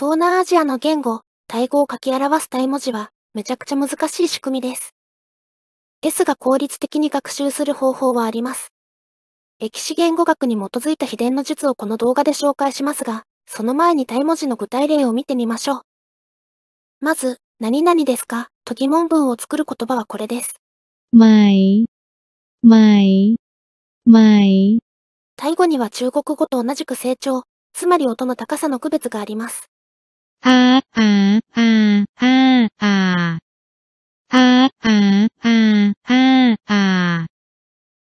東南アジアの言語、タイ語を書き表すタイ文字は、めちゃくちゃ難しい仕組みです。ですが効率的に学習する方法はあります。歴史言語学に基づいた秘伝の術をこの動画で紹介しますが、その前にタイ文字の具体例を見てみましょう。まず、何々ですかと疑問文を作る言葉はこれです。まい、まい、まい。タイ語には中国語と同じく成長、つまり音の高さの区別があります。あ、あ、あ、あ、あ。あ、あ、あ、あ、あ。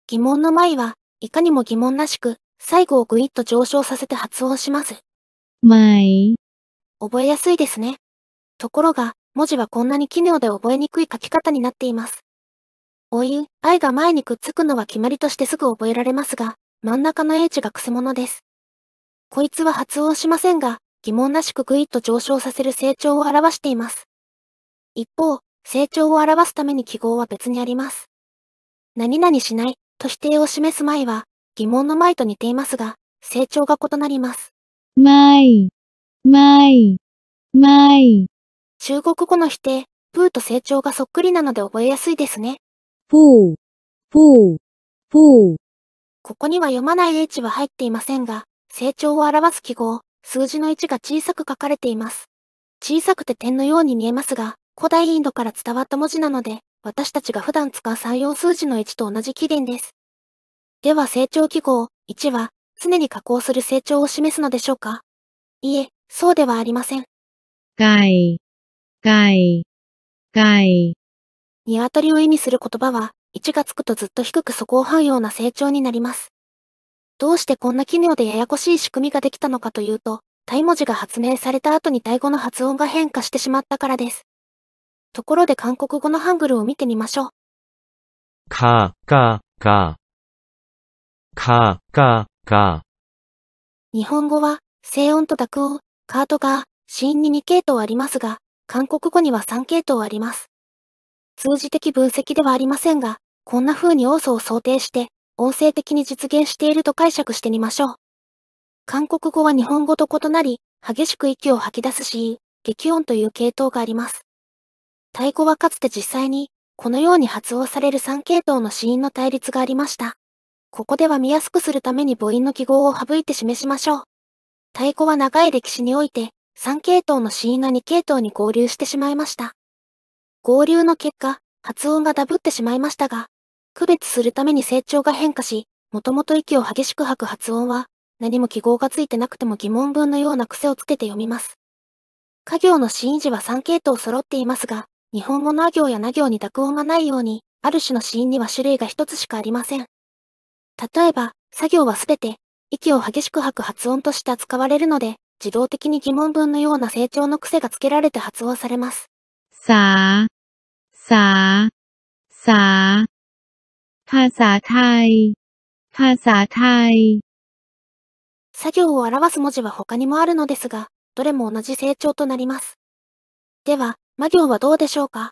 疑問の前は、いかにも疑問らしく、最後をぐいっと上昇させて発音します。前。覚えやすいですね。ところが、文字はこんなに奇妙で覚えにくい書き方になっています。お湯、愛が前にくっつくのは決まりとしてすぐ覚えられますが、真ん中の英知がくせ者です。こいつは発音しませんが、疑問なしくぐいっと上昇させる成長を表しています。一方、成長を表すために記号は別にあります。何々しないと否定を示す前は、疑問の前と似ていますが、成長が異なります。前、前、前。中国語の否定、プーと成長がそっくりなので覚えやすいですね。プー、プー、プー。ここには読まない H は入っていませんが、成長を表す記号、数字の1が小さく書かれています。小さくて点のように見えますが、古代インドから伝わった文字なので、私たちが普段使う採用数字の1と同じ起源です。では成長記号、1は、常に加工する成長を示すのでしょうかいえ、そうではありません。ガイ、ガイ、ガイ。ニを意味する言葉は、1がつくとずっと低く底を這うような成長になります。どうしてこんな奇妙でややこしい仕組みができたのかというと、タイ文字が発明された後にタイ語の発音が変化してしまったからです。ところで韓国語のハングルを見てみましょう。か、か、か。か、か、か。日本語は、静音と濁音、カートが、子音に2系統ありますが、韓国語には3系統あります。通じ的分析ではありませんが、こんな風に要素を想定して、音声的に実現していると解釈してみましょう。韓国語は日本語と異なり、激しく息を吐き出すし、激音という系統があります。タイ語はかつて実際に、このように発音される3系統の子音の対立がありました。ここでは見やすくするために母音の記号を省いて示しましょう。タイ語は長い歴史において、3系統の子音が2系統に合流してしまいました。合流の結果、発音がダブってしまいましたが、区別するために成長が変化し、もともと息を激しく吐く発音は、何も記号がついてなくても疑問文のような癖をつけて読みます。家業の真意字は3系統揃っていますが、日本語のあ行やな行に濁音がないように、ある種の死因には種類が一つしかありません。例えば、作業はすべて、息を激しく吐く発音として扱われるので、自動的に疑問文のような成長の癖がつけられて発音されます。さあ、さあ、さあ。ภาษาไทยภาษาไทย作業を表す文字は他にもあるのですが、どれも同じ成長となります。では、魔行はどうでしょうか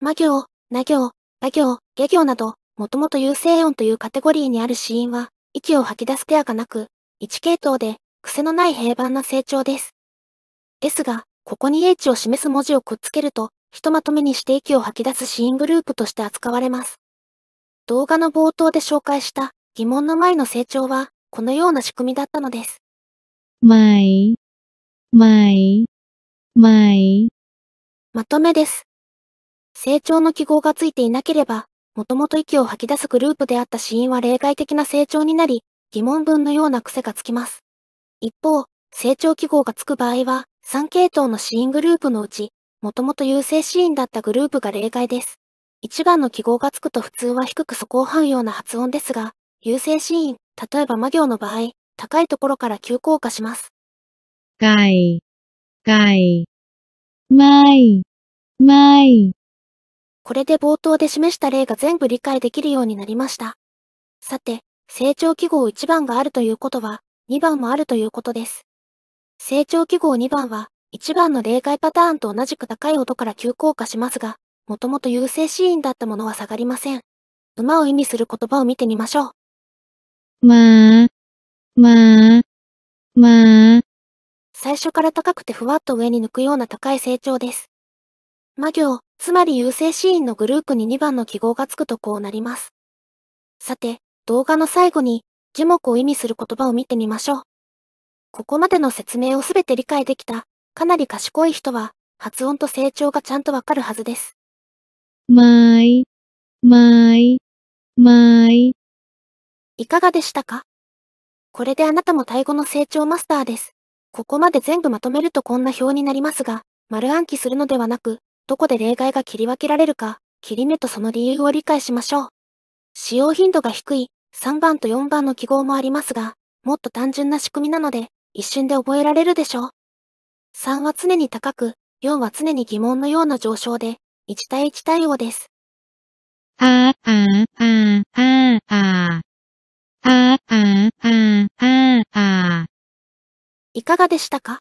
魔行、な行、馬行、下行など、もともと有声音というカテゴリーにある子音は、息を吐き出す手がなく、1系統で、癖のない平凡な成長です。ですが、ここに H を示す文字をくっつけると、ひとまとめにして息を吐き出すーングループとして扱われます。動画の冒頭で紹介した疑問の前の成長は、このような仕組みだったのです。前、前、前。まとめです。成長の記号がついていなければ、もともと息を吐き出すグループであった死因は例外的な成長になり、疑問文のような癖がつきます。一方、成長記号がつく場合は、3系統の死因グループのうち、もともと優勢死因だったグループが例外です。一番の記号がつくと普通は低くそこを這うような発音ですが、優勢ーン、例えば魔行の場合、高いところから急降下します。ガイ、ガイ、マイ、マイ。これで冒頭で示した例が全部理解できるようになりました。さて、成長記号1番があるということは、2番もあるということです。成長記号2番は、1番の例外パターンと同じく高い音から急降下しますが、もともと優勢シーンだったものは下がりません。馬を意味する言葉を見てみましょう。まあ、まあ、まあ。最初から高くてふわっと上に抜くような高い成長です。魔行、つまり優勢シーンのグループに2番の記号がつくとこうなります。さて、動画の最後に、樹木を意味する言葉を見てみましょう。ここまでの説明をすべて理解できた、かなり賢い人は、発音と成長がちゃんとわかるはずです。ไม้ไม้いかがでしたかこれであなたもタイ語の成長マスターです。ここまで全部まとめるとこんな表になりますが、丸暗記するのではなく、どこで例外が切り分けられるか、切り目とその理由を理解しましょう。使用頻度が低い3番と4番の記号もありますが、もっと単純な仕組みなので、一瞬で覚えられるでしょう。3は常に高く、4は常に疑問のような上昇で、1対1対応です。ああああああああああいかがでしたか